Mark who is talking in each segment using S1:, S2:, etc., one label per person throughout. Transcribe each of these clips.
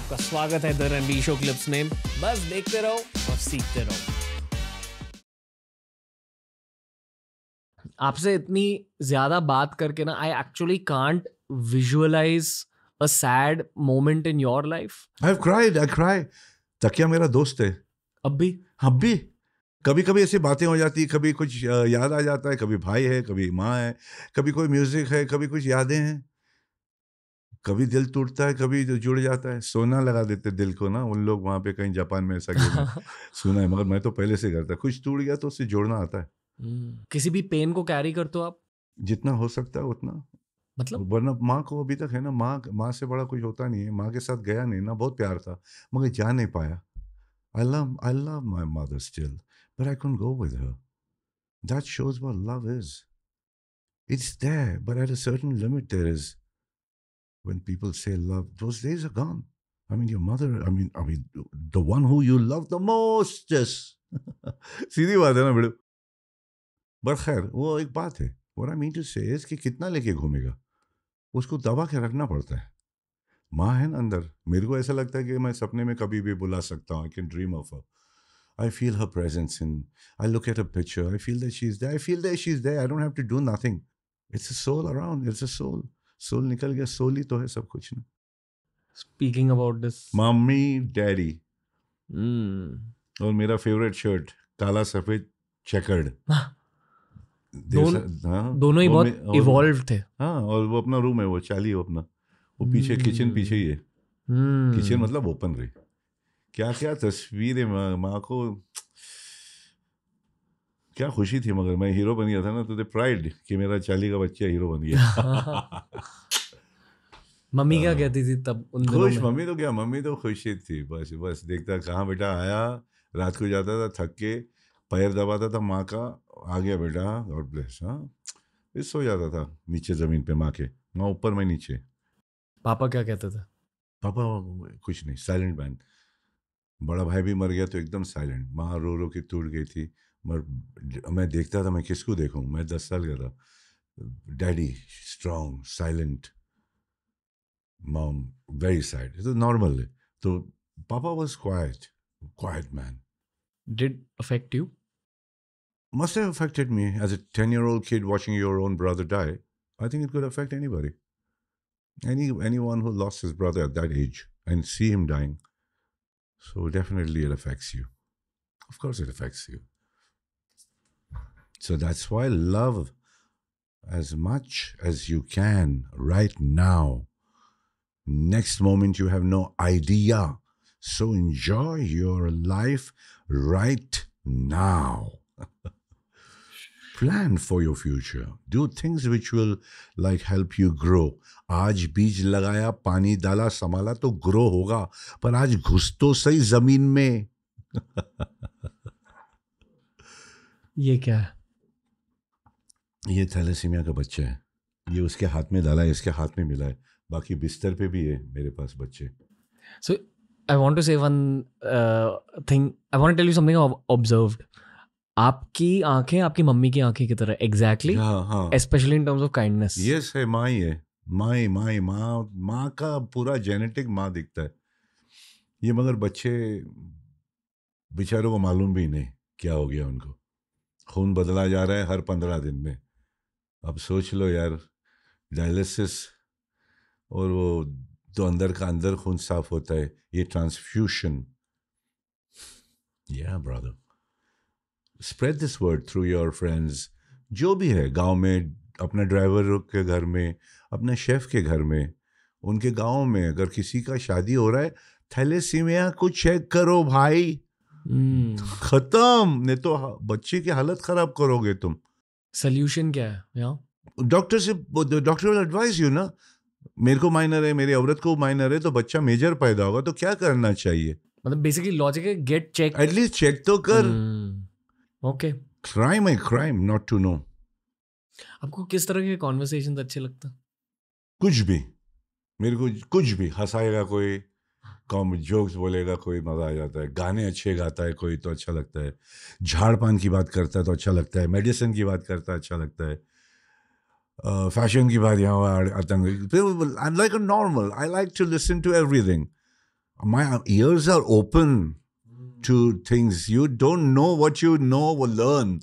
S1: आपका स्वागत है the Ranbir show clips name बस देखते रहो और सीखते रहो आपसे इतनी ज्यादा बात करके ना I actually can't visualise a sad moment in your life I have cried I cry तकिया मेरा दोस्त है अब भी अब भी कभी कभी ऐसी बातें हो जाती है कभी कुछ याद आ जाता है कभी भाई है कभी माँ है कभी कोई म्यूजिक है कभी कुछ यादें हैं कभी दिल टूटता है कभी जो जुड़ जाता है सोना लगा देते दिल को ना उन लोग वहाँ पे कहीं जापान में ऐसा सुना है मगर मैं तो पहले से करता कुछ टूट गया तो उससे जोड़ना आता है हम्म, किसी भी पेन को कैरी करते हो आप जितना हो सकता है उतना मतलब वरना माँ को अभी तक है ना माँ माँ से बड़ा कुछ होता नहीं है माँ के साथ गया नहीं ना बहुत प्यार था मगर जा नहीं पाया I love I love my mother still but I can't go with her that shows our love is it's there but at a certain limit there is when people say love, those days are gone. I mean, your mother, I mean, I mean, the one who you love the most, just सीधी बात है ना बेड़ो but खैर वो एक बात है और आई मीन टू से कि कितना लेके घूमेगा उसको दबा के रखना पड़ता है माँ है ना अंदर मेरे को ऐसा लगता है कि मैं सपने में कभी भी बुला सकता हूँ I can dream of her I feel her presence in. I look at her picture. I feel that she's there. I feel that she's there. I don't have to do nothing. It's a soul around. It's a soul. Soul निकल गया soul ही तो है सब कुछ ना speaking about this mummy daddy और मेरा फेवरेट शर्ट काला सफेद चेकर्ड हाँ। दोन, हाँ। दोनों ही बहुत इवॉल्व थे हाँ और वो अपना रूम है वो चाली वो अपना वो पीछे किचन hmm। पीछे ही है किचन hmm। मतलब ओपन रही क्या क्या तस्वीरें माँ को क्या खुशी थी मगर मैं हीरो बन गया था ना तो दे प्राइड कि मेरा चाली का बच्चा हीरो बन गया मम्मी क्या हाँ। कहती थी तब उन खुश मम्मी तो क्या मम्मी तो खुश थी बस बस देखता कहाँ बेटा आया रात को जाता था थक के पैर दबाता था माँ का आ गया बेटा गॉड ब्लेस हाँ फिर सो जाता था नीचे ज़मीन पे माँ के माँ ऊपर मैं नीचे पापा क्या कहता था पापा कुछ नहीं साइलेंट मैन बड़ा भाई भी मर गया तो एकदम साइलेंट माँ रो रो के टूट गई थी मर मैं देखता था मैं किसको देखूँ मैं दस साल का था daddy strong silent mom very sad तो नॉर्मल है तो papa was quite quiet man did affect you must have affected me as a ten year old kid watching your own brother die I think it could affect any body any any one who lost his brother at that age and see him dying So definitely it affects you. Of course, it affects you. So that's why love as much as you can right now. Next moment, you have no idea. So enjoy your life right now. Plan for your future do things which will like help you grow आज बीज लगाया पानी डाला संभाला तो grow होगा पर आज घुस तो सही जमीन में ये क्या है ये थैलेसीमिया का बच्चा है ये उसके हाथ में डाला है इसके हाथ में मिला है बाकी बिस्तर पे भी है मेरे पास बच्चे so I want to say one thing I want tell you something observed आपकी आंखें आपकी मम्मी की आंखें की तरह exactly specially in terms of kindness yes है माँ है माँ माँ माँ माँ का पूरा जेनेटिक माँ दिखता है ये मगर बच्चे बेचारों को मालूम भी नहीं क्या हो गया उनको खून बदला जा रहा है हर पंद्रह दिन में अब सोच लो यार डायलिसिस और वो तो अंदर का अंदर खून साफ होता है ये ट्रांसफ्यूशन या brother spread this word through your friends जो भी है गांव में अपने ड्राइवर के घर में अपने शेफ़ के घर में उनके गांव में अगर किसी का शादी हो रहा है सीमिया कुछ चेक करो भाई hmm. खत्म नहीं तो बच्चे की हालत ख़राब करोगे तुम सल्यूशन क्या है डॉक्टर से डॉक्टर विल एडवाइस यू ना मेरे को माइनर है मेरी औरत को माइनर है तो बच्चा मेजर पैदा होगा तो क्या करना चाहिए मतलब बेसिकली लॉजिक है गेट चेक एटलीस्ट चेक तो कर hmm. ओके क्राइम है क्राइम नॉट टू नो आपको किस तरह के कॉन्वर्सेशन अच्छे लगता कुछ भी मेरे को कुछ भी हंसाएगा कोई कॉम जोक्स बोलेगा कोई मज़ा आ जाता है गाने अच्छे गाता है कोई तो अच्छा लगता है झाड़ पान की बात करता है तो अच्छा लगता है मेडिसिन की बात करता है अच्छा लगता है फैशन की बात यहाँ आतंक I like a normal I like to listen to everything my ears are open to things. You don't know what you know or learn.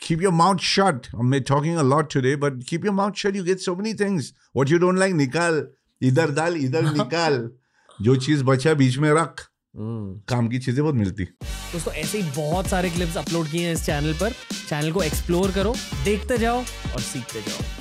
S1: Keep your mouth shut. I'm talking a lot today, but keep your mouth shut. You get so many things. What you don't like, nikal. Idhar dal, idhar nikal. जो चीज बचा बीच में रख काम की चीजें बहुत मिलती दोस्तों ऐसे ही बहुत सारे क्लिप्स अपलोड किए हैं इस चैनल पर चैनल को एक्सप्लोर करो देखते जाओ और सीखते जाओ